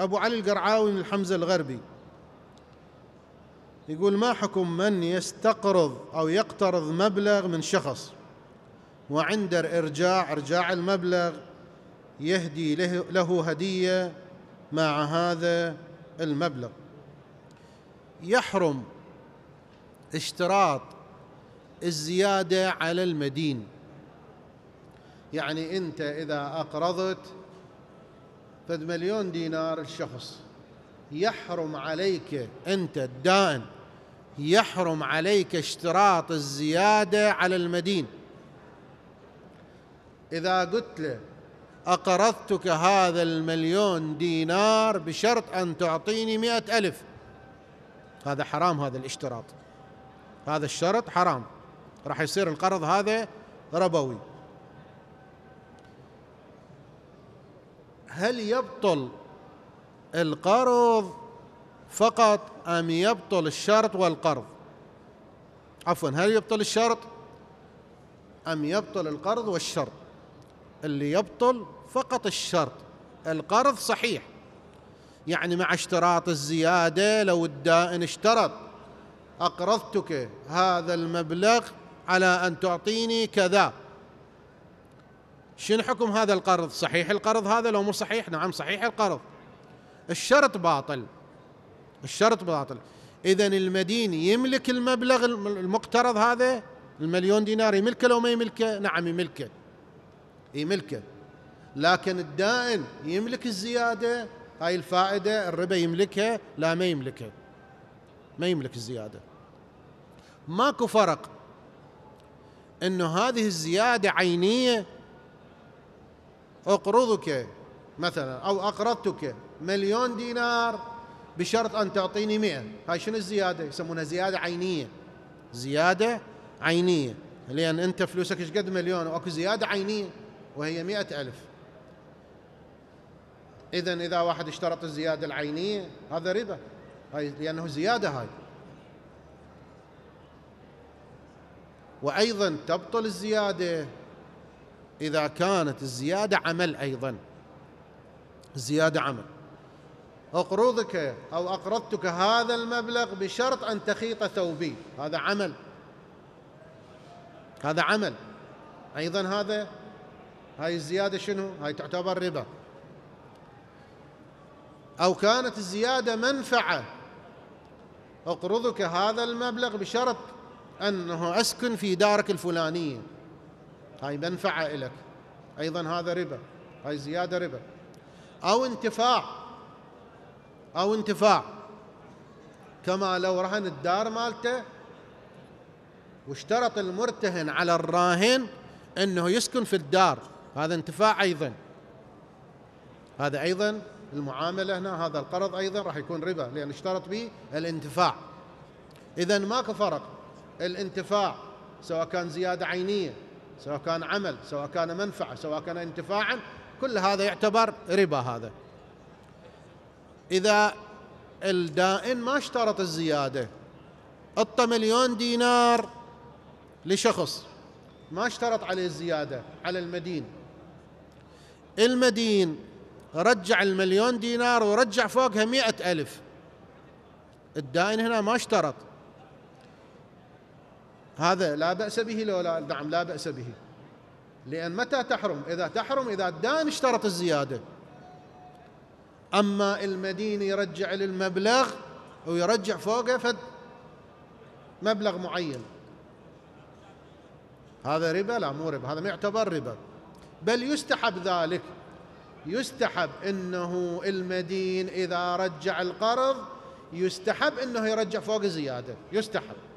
أبو علي القرعاوي من الحمزة الغربي يقول ما حكم من يستقرض أو يقترض مبلغ من شخص وعند الإرجاع إرجاع المبلغ يهدي له, له هدية مع هذا المبلغ يحرم اشتراط الزيادة على المدين يعني أنت إذا أقرضت خذ مليون دينار الشخص يحرم عليك انت الدائن يحرم عليك اشتراط الزياده على المدين اذا قلت له اقرضتك هذا المليون دينار بشرط ان تعطيني مئة الف هذا حرام هذا الاشتراط هذا الشرط حرام راح يصير القرض هذا ربوي هل يبطل القرض فقط أم يبطل الشرط والقرض عفوا هل يبطل الشرط أم يبطل القرض والشرط اللي يبطل فقط الشرط القرض صحيح يعني مع اشتراط الزيادة لو الدائن اشترط أقرضتك هذا المبلغ على أن تعطيني كذا شنو حكم هذا القرض صحيح القرض هذا لو مو صحيح نعم صحيح القرض الشرط باطل الشرط باطل اذا المدين يملك المبلغ المقترض هذا المليون دينار يملكه لو ما يملكه نعم يملكه يملكه لكن الدائن يملك الزياده هاي الفائده الربا يملكها لا ما يملكها ما يملك الزياده ماكو فرق انه هذه الزياده عينيه أقرضك مثلا أو أقرضتك مليون دينار بشرط أن تعطيني 100 هاي شنو الزيادة يسمونها زيادة عينية زيادة عينية لأن أنت فلوسك ايش قد مليون وأكو زيادة عينية وهي مئة ألف إذا إذا واحد اشترط الزيادة العينية هذا ربا هاي لأنه زيادة هاي وأيضا تبطل الزيادة إذا كانت الزيادة عمل أيضا الزيادة عمل أقرضك أو أقرضتك هذا المبلغ بشرط أن تخيط ثوبي هذا عمل هذا عمل أيضا هذا هاي الزيادة شنو هاي تعتبر ربا أو كانت الزيادة منفعة أقرضك هذا المبلغ بشرط أنه أسكن في دارك الفلانية هاي منفعة إلك أيضا هذا ربا هاي زيادة ربا أو انتفاع أو انتفاع كما لو رهن الدار مالته واشترط المرتهن على الراهن أنه يسكن في الدار هذا انتفاع أيضا هذا أيضا المعاملة هنا هذا القرض أيضا راح يكون ربا لأن اشترط به الانتفاع إذا ماكو فرق الانتفاع سواء كان زيادة عينية سواء كان عمل سواء كان منفعة سواء كان انتفاعا كل هذا يعتبر ربا هذا إذا الدائن ما اشترط الزيادة أطى مليون دينار لشخص ما اشترط عليه الزيادة على المدين المدين رجع المليون دينار ورجع فوقها مئة ألف الدائن هنا ما اشترط هذا لا بأس به لو لا نعم لا بأس به لأن متى تحرم إذا تحرم إذا الدائم اشترط الزيادة أما المدين يرجع للمبلغ أو يرجع فوقه فد مبلغ معين هذا ربا لا مو ربا هذا ما يعتبر ربا بل يستحب ذلك يستحب انه المدين اذا رجع القرض يستحب انه يرجع فوق زياده يستحب